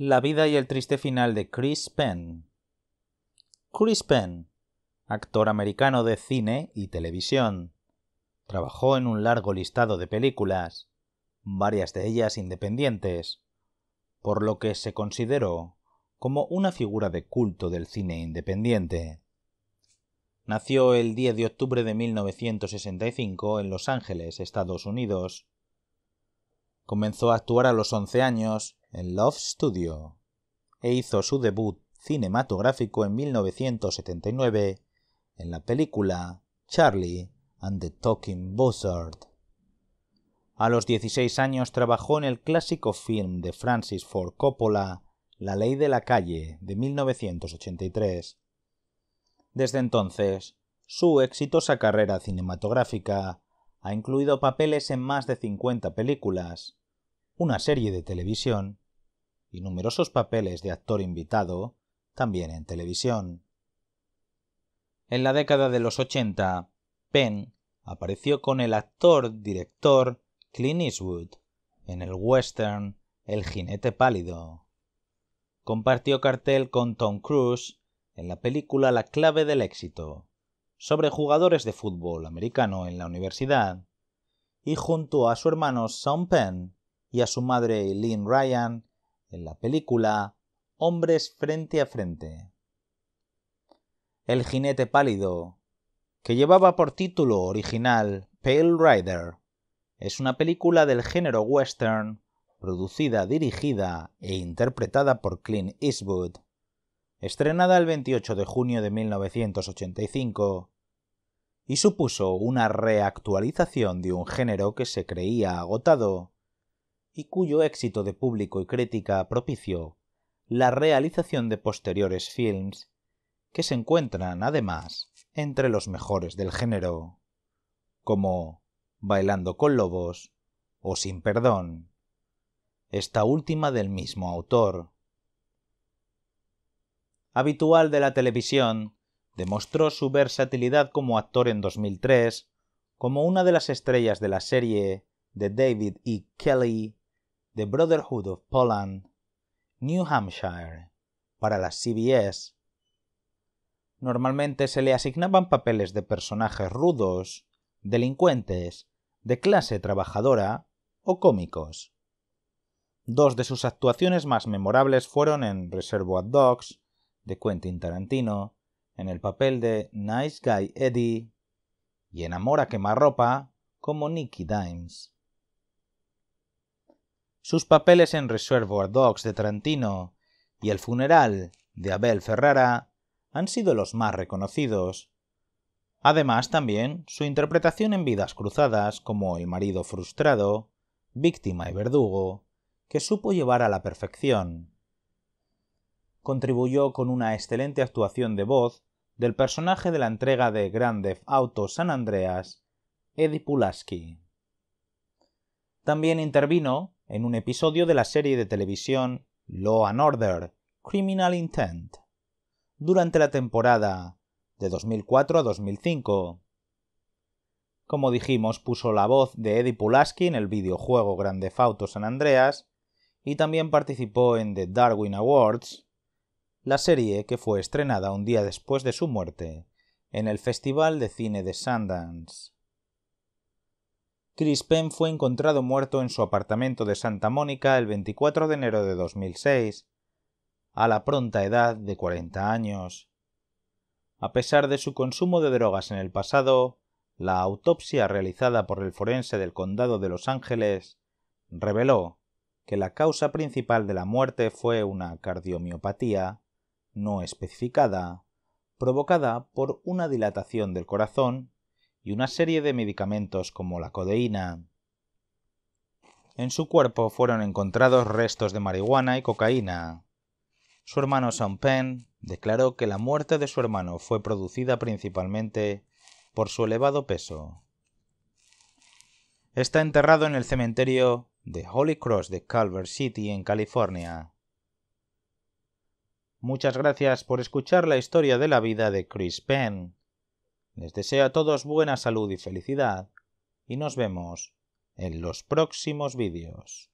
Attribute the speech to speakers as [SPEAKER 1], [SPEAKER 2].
[SPEAKER 1] La vida y el triste final de Chris Penn. Chris Penn, actor americano de cine y televisión. Trabajó en un largo listado de películas, varias de ellas independientes, por lo que se consideró como una figura de culto del cine independiente. Nació el 10 de octubre de 1965 en Los Ángeles, Estados Unidos, Comenzó a actuar a los 11 años en Love Studio e hizo su debut cinematográfico en 1979 en la película Charlie and the Talking Buzzard. A los 16 años trabajó en el clásico film de Francis Ford Coppola, La Ley de la Calle, de 1983. Desde entonces, su exitosa carrera cinematográfica ha incluido papeles en más de 50 películas, una serie de televisión y numerosos papeles de actor invitado también en televisión. En la década de los 80, Penn apareció con el actor-director Clint Eastwood en el western El jinete pálido. Compartió cartel con Tom Cruise en la película La clave del éxito sobre jugadores de fútbol americano en la universidad, y junto a su hermano Sean Penn y a su madre Lynn Ryan en la película Hombres frente a frente. El jinete pálido, que llevaba por título original Pale Rider, es una película del género western producida, dirigida e interpretada por Clint Eastwood estrenada el 28 de junio de 1985, y supuso una reactualización de un género que se creía agotado y cuyo éxito de público y crítica propició la realización de posteriores films que se encuentran además entre los mejores del género, como Bailando con Lobos o Sin Perdón, esta última del mismo autor habitual de la televisión, demostró su versatilidad como actor en 2003, como una de las estrellas de la serie de David E. Kelly, The Brotherhood of Poland, New Hampshire, para la CBS. Normalmente se le asignaban papeles de personajes rudos, delincuentes, de clase trabajadora o cómicos. Dos de sus actuaciones más memorables fueron en Reservoir Dogs de Quentin Tarantino, en el papel de Nice Guy Eddie y enamora quemarropa como Nicky Dimes. Sus papeles en Reservoir Dogs de Tarantino y El funeral de Abel Ferrara han sido los más reconocidos. Además también su interpretación en Vidas Cruzadas como el marido frustrado, víctima y verdugo, que supo llevar a la perfección contribuyó con una excelente actuación de voz del personaje de la entrega de Grand Theft Auto San Andreas, Eddie Pulaski. También intervino en un episodio de la serie de televisión Law and Order, Criminal Intent, durante la temporada de 2004 a 2005. Como dijimos, puso la voz de Eddie Pulaski en el videojuego Grand Theft Auto San Andreas y también participó en The Darwin Awards la serie que fue estrenada un día después de su muerte en el Festival de Cine de Sundance. Chris Penn fue encontrado muerto en su apartamento de Santa Mónica el 24 de enero de 2006, a la pronta edad de 40 años. A pesar de su consumo de drogas en el pasado, la autopsia realizada por el forense del condado de Los Ángeles reveló que la causa principal de la muerte fue una cardiomiopatía no especificada, provocada por una dilatación del corazón y una serie de medicamentos como la codeína. En su cuerpo fueron encontrados restos de marihuana y cocaína. Su hermano Sean Penn declaró que la muerte de su hermano fue producida principalmente por su elevado peso. Está enterrado en el cementerio de Holy Cross de Culver City, en California. Muchas gracias por escuchar la historia de la vida de Chris Penn. Les deseo a todos buena salud y felicidad, y nos vemos en los próximos vídeos.